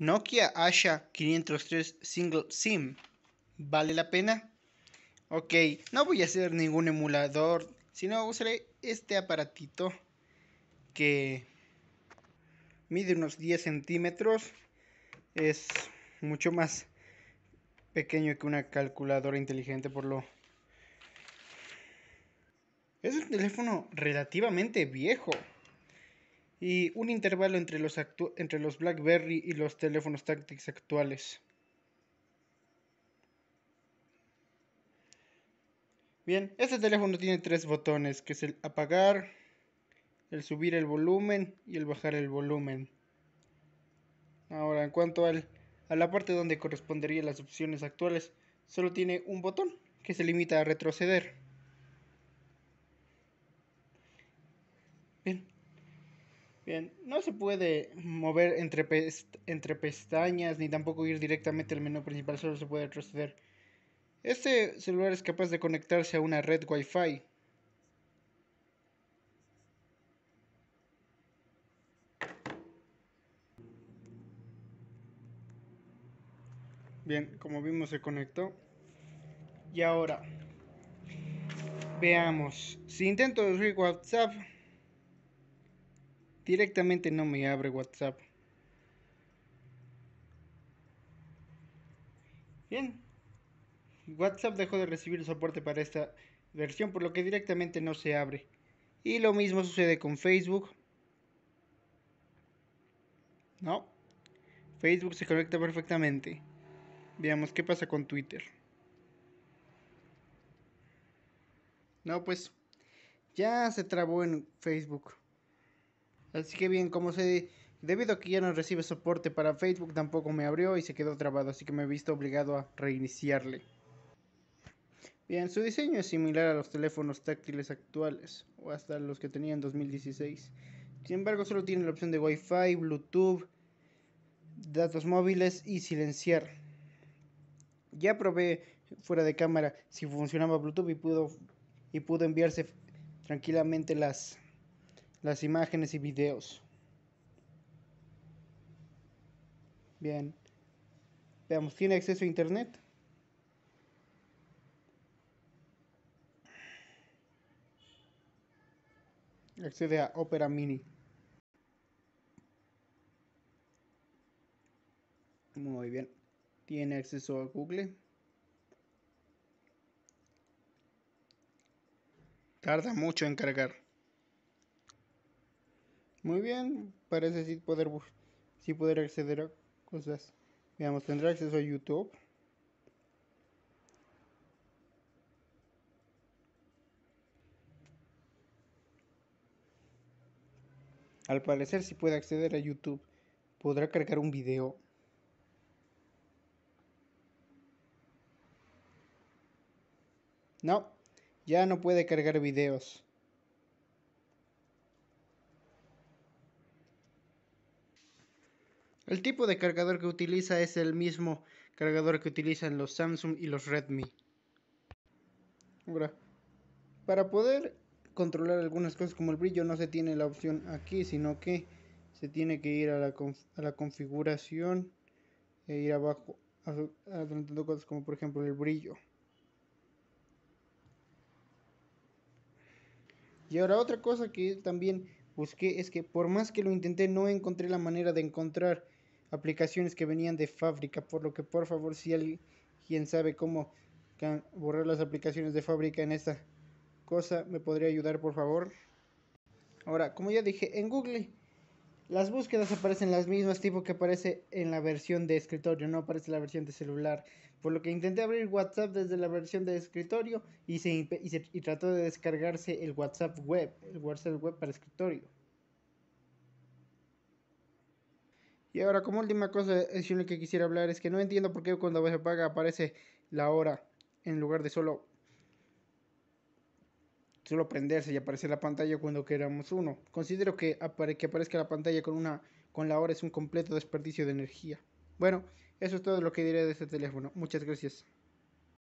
Nokia Asha 503 Single SIM. ¿Vale la pena? Ok, no voy a hacer ningún emulador, sino usaré este aparatito que mide unos 10 centímetros. Es mucho más pequeño que una calculadora inteligente por lo... Es un teléfono relativamente viejo y un intervalo entre los, entre los BlackBerry y los teléfonos tácticos actuales. Bien, este teléfono tiene tres botones, que es el apagar, el subir el volumen y el bajar el volumen. Ahora, en cuanto a la parte donde corresponderían las opciones actuales, solo tiene un botón que se limita a retroceder. Bien, Bien, no se puede mover entre, entre pestañas ni tampoco ir directamente al menú principal, solo se puede retroceder. Este celular es capaz de conectarse a una red Wi-Fi. Bien, como vimos se conectó. Y ahora, veamos. Si intento abrir WhatsApp, directamente no me abre WhatsApp. Bien, WhatsApp dejó de recibir soporte para esta versión, por lo que directamente no se abre. Y lo mismo sucede con Facebook. No, Facebook se conecta perfectamente. Veamos qué pasa con Twitter. No, pues ya se trabó en Facebook. Así que bien, como se... Debido a que ya no recibe soporte para Facebook, tampoco me abrió y se quedó trabado, así que me he visto obligado a reiniciarle. Bien, su diseño es similar a los teléfonos táctiles actuales, o hasta los que tenía en 2016. Sin embargo, solo tiene la opción de Wi-Fi, Bluetooth, datos móviles y silenciar. Ya probé fuera de cámara si funcionaba Bluetooth y pudo, y pudo enviarse tranquilamente las las imágenes y videos. Bien. Veamos, ¿tiene acceso a Internet? Accede a Opera Mini. Muy bien. ¿Tiene acceso a Google? Tarda mucho en cargar. Muy bien, parece sí poder, sí poder acceder a cosas. Veamos, ¿tendrá acceso a YouTube? Al parecer si puede acceder a YouTube. Podrá cargar un video. No, ya no puede cargar videos. El tipo de cargador que utiliza es el mismo cargador que utilizan los Samsung y los Redmi. Ahora, para poder controlar algunas cosas como el brillo no se tiene la opción aquí, sino que se tiene que ir a la, configuración e ir abajo a adelantando cosas como por ejemplo el brillo. Y ahora otra cosa que también busqué es que por más que lo intenté no encontré la manera de encontrar aplicaciones que venían de fábrica, por lo que por favor si alguien sabe cómo borrar las aplicaciones de fábrica en esta cosa, me podría ayudar por favor. Ahora, como ya dije, en Google las búsquedas aparecen las mismas tipo que aparece en la versión de escritorio, no aparece la versión de celular. Por lo que intenté abrir WhatsApp desde la versión de escritorio y, y, se, y trató de descargarse el WhatsApp web, el WhatsApp web para escritorio. Y ahora, como última cosa que quisiera hablar, es que no entiendo por qué cuando se apaga aparece la hora en lugar de solo, solo prenderse y aparecer la pantalla cuando queramos uno. Considero que, que aparezca la pantalla con, una, con la hora es un completo desperdicio de energía. Bueno, eso es todo lo que diré de este teléfono. Muchas gracias.